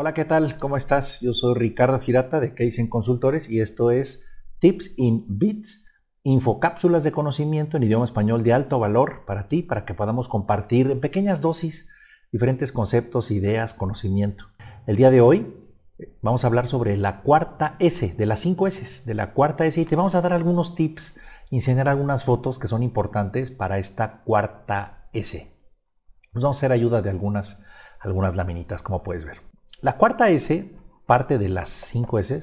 Hola, ¿qué tal? ¿Cómo estás? Yo soy Ricardo Girata de Case en Consultores y esto es Tips in Bits, infocápsulas de conocimiento en idioma español de alto valor para ti, para que podamos compartir en pequeñas dosis diferentes conceptos, ideas, conocimiento. El día de hoy eh, vamos a hablar sobre la cuarta S, de las cinco S, de la cuarta S y te vamos a dar algunos tips, enseñar algunas fotos que son importantes para esta cuarta S. Nos vamos a hacer ayuda de algunas, algunas laminitas, como puedes ver. La cuarta S, parte de las cinco S,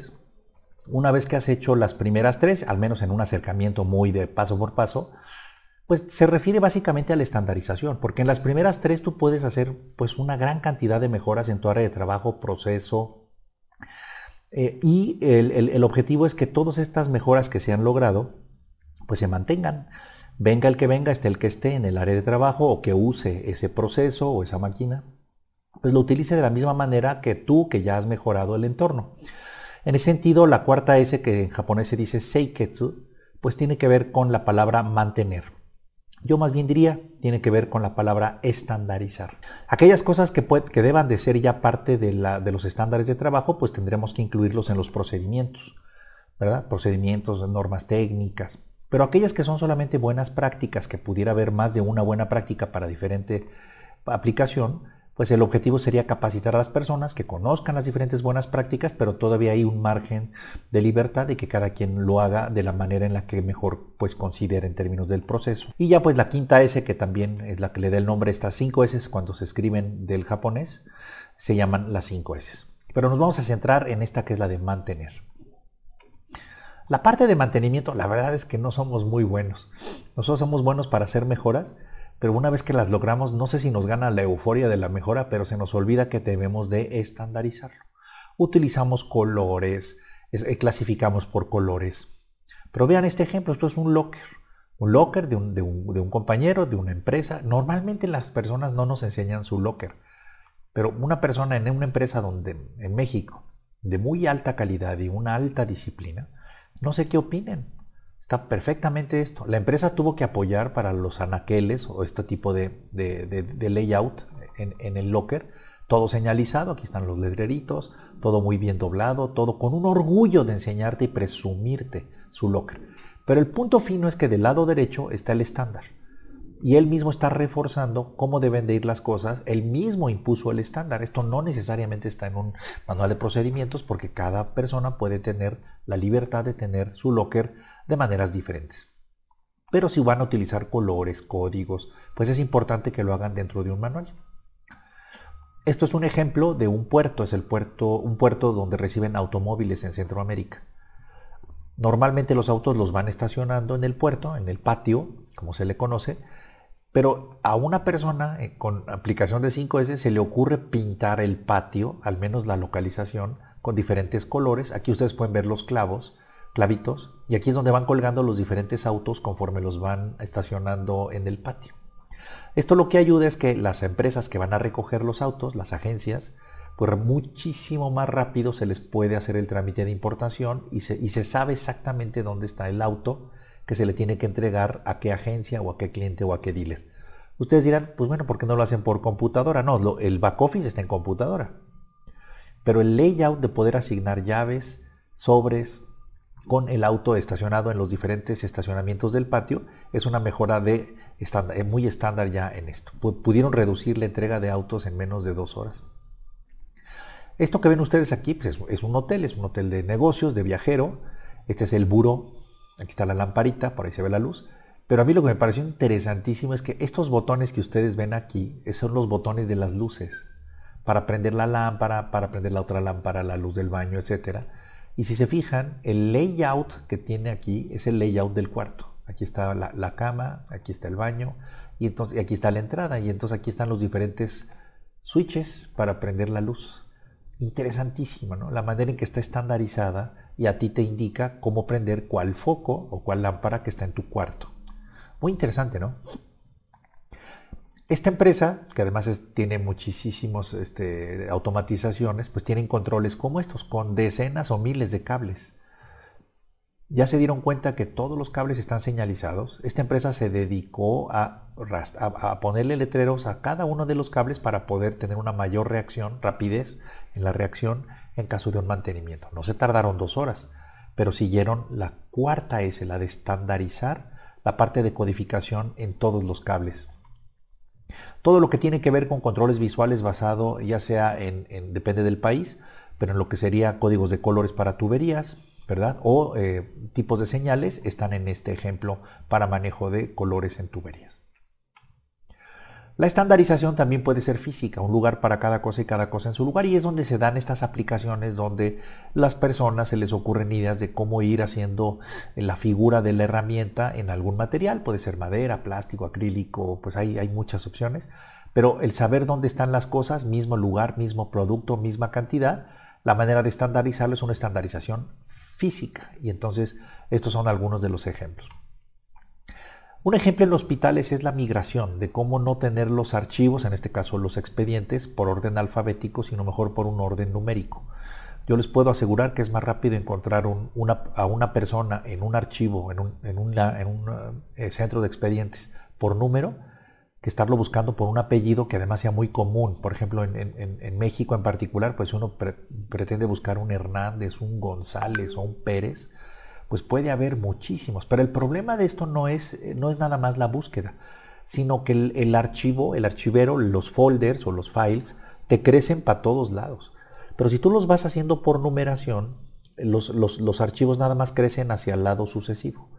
una vez que has hecho las primeras tres, al menos en un acercamiento muy de paso por paso, pues se refiere básicamente a la estandarización, porque en las primeras tres tú puedes hacer pues una gran cantidad de mejoras en tu área de trabajo, proceso, eh, y el, el objetivo es que todas estas mejoras que se han logrado, pues se mantengan. Venga el que venga, esté el que esté en el área de trabajo o que use ese proceso o esa máquina pues lo utilice de la misma manera que tú que ya has mejorado el entorno. En ese sentido, la cuarta S que en japonés se dice seiketsu, pues tiene que ver con la palabra mantener. Yo más bien diría, tiene que ver con la palabra estandarizar. Aquellas cosas que, deban de ser ya parte de, de los estándares de trabajo, pues tendremos que incluirlos en los procedimientos, ¿verdad? Procedimientos, normas técnicas. Pero aquellas que son solamente buenas prácticas, que pudiera haber más de una buena práctica para diferente aplicación, pues el objetivo sería capacitar a las personas que conozcan las diferentes buenas prácticas, pero todavía hay un margen de libertad y que cada quien lo haga de la manera en la que mejor pues considere en términos del proceso. Y ya pues la quinta S, que también es la que le da el nombre a estas cinco S cuando se escriben del japonés, se llaman las cinco S. Pero nos vamos a centrar en esta que es la de mantener. La parte de mantenimiento, la verdad es que no somos muy buenos. Nosotros somos buenos para hacer mejoras, pero una vez que las logramos, no sé si nos gana la euforia de la mejora, pero se nos olvida que debemos de estandarizarlo. Utilizamos colores, eh, clasificamos por colores. Pero vean este ejemplo, esto es un locker. Un locker de un, de un compañero, de una empresa. Normalmente las personas no nos enseñan su locker. Pero una persona en una empresa donde, en México, de muy alta calidad y una alta disciplina, no sé qué opinen. Está perfectamente esto. La empresa tuvo que apoyar para los anaqueles o este tipo de, layout en, en, el locker. Todo señalizado, aquí están los letreritos, todo muy bien doblado, todo con un orgullo de enseñarte y presumirte su locker. Pero el punto fino es que del lado derecho está el estándar. Y él mismo está reforzando cómo deben de ir las cosas. Él mismo impuso el estándar. Esto no necesariamente está en un manual de procedimientos porque cada persona puede tener la libertad de tener su locker de maneras diferentes. Pero si van a utilizar colores, códigos, pues es importante que lo hagan dentro de un manual. Esto es un ejemplo de un puerto, es el puerto, un puerto donde reciben automóviles en Centroamérica. Normalmente los autos los van estacionando en el puerto, en el patio, como se le conoce, pero a una persona eh, con aplicación de 5S se le ocurre pintar el patio, al menos la localización, con diferentes colores. Aquí ustedes pueden ver los clavos clavitos y aquí es donde van colgando los diferentes autos conforme los van estacionando en el patio. Esto lo que ayuda es que las empresas que van a recoger los autos, las agencias, pues muchísimo más rápido se les puede hacer el trámite de importación y se, sabe exactamente dónde está el auto que se le tiene que entregar a qué agencia o a qué cliente o a qué dealer. Ustedes dirán, pues bueno, ¿por qué no lo hacen por computadora? No, lo, el back office está en computadora. Pero el layout de poder asignar llaves, sobres, con el auto estacionado en los diferentes estacionamientos del patio es una mejora de eh, muy estándar ya en esto. Pudieron reducir la entrega de autos en menos de dos horas. Esto que ven ustedes aquí pues, es, un hotel, es un hotel de negocios, de viajero. Este es el buro, aquí está la lamparita, por ahí se ve la luz. Pero a mí lo que me pareció interesantísimo es que estos botones que ustedes ven aquí eh, son los botones de las luces. Para prender la lámpara, para prender la otra lámpara, la luz del baño, etcétera y si se fijan, el layout que tiene aquí es el layout del cuarto. Aquí está la, cama, aquí está el baño, y entonces aquí está la entrada, y entonces aquí están los diferentes switches para prender la luz. Interesantísimo, ¿no? La manera en que está estandarizada y a ti te indica cómo prender cuál foco o cuál lámpara que está en tu cuarto. Muy interesante, ¿no? Esta empresa, que además tiene muchísimas este, automatizaciones, pues tienen controles como estos, con decenas o miles de cables. Ya se dieron cuenta que todos los cables están señalizados. Esta empresa se dedicó a, a ponerle letreros a cada uno de los cables para poder tener una mayor reacción, rapidez en la reacción en caso de un mantenimiento. No se tardaron dos horas, pero siguieron la cuarta S, la de estandarizar la parte de codificación en todos los cables. Todo lo que tiene que ver con controles visuales basado ya sea en, depende del país, pero en lo que sería códigos de colores para tuberías, ¿verdad? O eh, tipos de señales están en este ejemplo para manejo de colores en tuberías. La estandarización también puede ser física, un lugar para cada cosa y cada cosa en su lugar, y es donde se dan estas aplicaciones donde las personas se les ocurren ideas de cómo ir haciendo la figura de la herramienta en algún material, puede ser madera, plástico, acrílico, pues hay, hay muchas opciones, pero el saber dónde están las cosas, mismo lugar, mismo producto, misma cantidad, la manera de estandarizarlo es una estandarización física, y entonces estos son algunos de los ejemplos. Un ejemplo en los hospitales es la migración, de cómo no tener los archivos, en este caso los expedientes, por orden alfabético, sino mejor por un orden numérico. Yo les puedo asegurar que es más rápido encontrar a una persona en un archivo, en un, eh, centro de expedientes por número, que estarlo buscando por un apellido que además sea muy común. Por ejemplo, en, México en particular, pues uno pretende buscar un Hernández, un González o un Pérez, pues puede haber muchísimos. Pero el problema de esto no es, eh, no es nada más la búsqueda, sino que el, archivo, el archivero, los folders o los files, te crecen para todos lados. Pero si tú los vas haciendo por numeración, los, los, archivos nada más crecen hacia el lado sucesivo.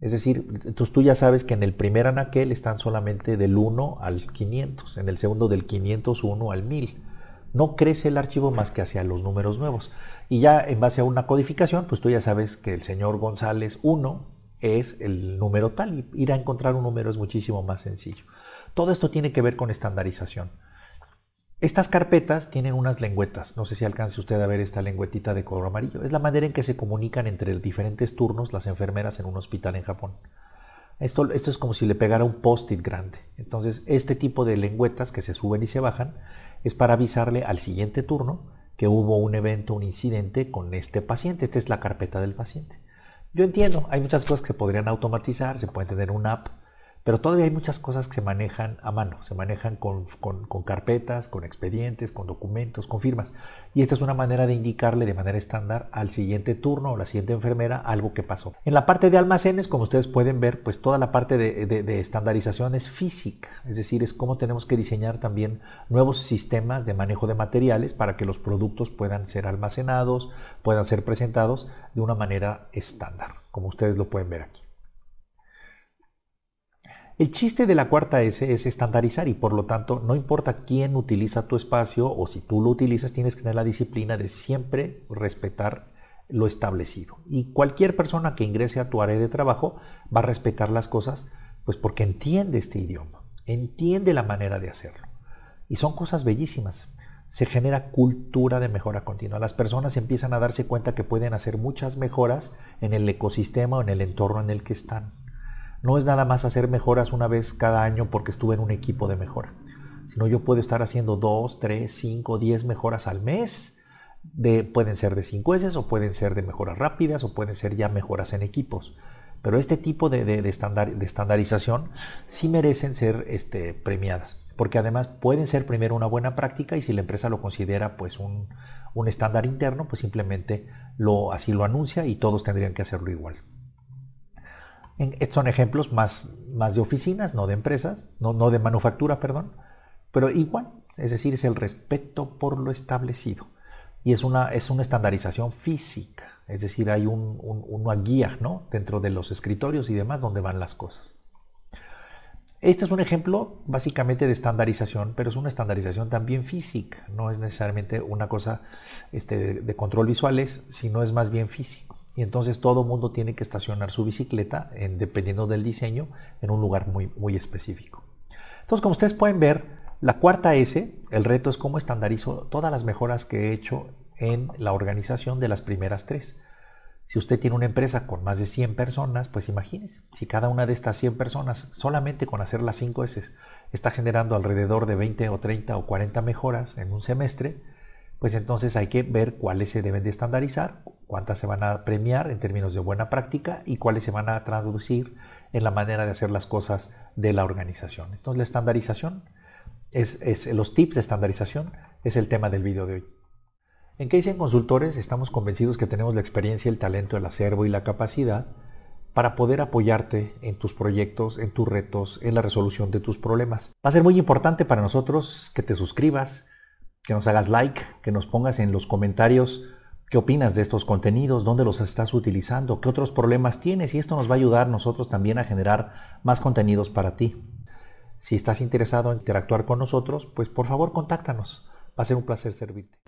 Es decir, entonces tú ya sabes que en el primer anaquel están solamente del 1 al 500, en el segundo del 501 al 1000 no crece el archivo más que hacia los números nuevos. Y ya en base a una codificación, pues tú ya sabes que el señor González 1 es el número tal y ir a encontrar un número es muchísimo más sencillo. Todo esto tiene que ver con estandarización. Estas carpetas tienen unas lengüetas, no sé si alcance usted a ver esta lengüetita de color amarillo, es la manera en que se comunican entre diferentes turnos las enfermeras en un hospital en Japón. Esto, es como si le pegara un post-it grande. Entonces, este tipo de lengüetas que se suben y se bajan es para avisarle al siguiente turno que hubo un evento, un incidente con este paciente. Esta es la carpeta del paciente. Yo entiendo, hay muchas cosas que podrían automatizar, se puede tener un app, pero todavía hay muchas cosas que se manejan a mano, se manejan con, carpetas, con expedientes, con documentos, con firmas. Y esta es una manera de indicarle de manera estándar al siguiente turno o la siguiente enfermera algo que pasó. En la parte de almacenes, como ustedes pueden ver, pues toda la parte de, de estandarización es física, es decir, es cómo tenemos que diseñar también nuevos sistemas de manejo de materiales para que los productos puedan ser almacenados, puedan ser presentados de una manera estándar, como ustedes lo pueden ver aquí. El chiste de la cuarta S es estandarizar y por lo tanto no importa quién utiliza tu espacio o si tú lo utilizas, tienes que tener la disciplina de siempre respetar lo establecido. Y cualquier persona que ingrese a tu área de trabajo va a respetar las cosas, pues porque entiende este idioma, entiende la manera de hacerlo. Y son cosas bellísimas. Se genera cultura de mejora continua. Las personas empiezan a darse cuenta que pueden hacer muchas mejoras en el ecosistema o en el entorno en el que están. No es nada más hacer mejoras una vez cada año porque estuve en un equipo de mejora, sino yo puedo estar haciendo 2, 3, 5, 10 mejoras al mes. De, pueden ser de 5 S o pueden ser de mejoras rápidas o pueden ser ya mejoras en equipos. Pero este tipo de, de, estandarización sí merecen ser este, premiadas, porque además pueden ser primero una buena práctica y si la empresa lo considera pues un, un estándar interno, pues simplemente lo, así lo anuncia y todos tendrían que hacerlo igual. Estos eh, son ejemplos más, más de oficinas, no de empresas, no, de manufactura, perdón, pero igual, es decir, es el respeto por lo establecido. Y es una, es una estandarización física, es decir, hay un, una guía ¿no? dentro de los escritorios y demás donde van las cosas. Este es un ejemplo básicamente de estandarización, pero es una estandarización también física, no es necesariamente una cosa este, de, de control visuales, sino es más bien físico y entonces todo mundo tiene que estacionar su bicicleta, dependiendo del diseño, en un lugar muy, muy específico. Entonces, como ustedes pueden ver, la cuarta S, el reto es cómo estandarizo todas las mejoras que he hecho en la organización de las primeras tres. Si usted tiene una empresa con más de 100 personas, pues imagínese, si cada una de estas 100 personas, solamente con hacer las 5 S, está generando alrededor de 20 o 30 o 40 mejoras en un semestre, pues entonces hay que ver cuáles se deben de estandarizar, cuántas se van a premiar en términos de buena práctica y cuáles se van a traducir en la manera de hacer las cosas de la organización. Entonces la estandarización, es, los tips de estandarización es el tema del video de hoy. En qué en Consultores estamos convencidos que tenemos la experiencia, el talento, el acervo y la capacidad para poder apoyarte en tus proyectos, en tus retos, en la resolución de tus problemas. Va a ser muy importante para nosotros que te suscribas, que nos hagas like, que nos pongas en los comentarios qué opinas de estos contenidos, dónde los estás utilizando, qué otros problemas tienes y esto nos va a ayudar nosotros también a generar más contenidos para ti. Si estás interesado en interactuar con nosotros, pues por favor contáctanos. Va a ser un placer servirte.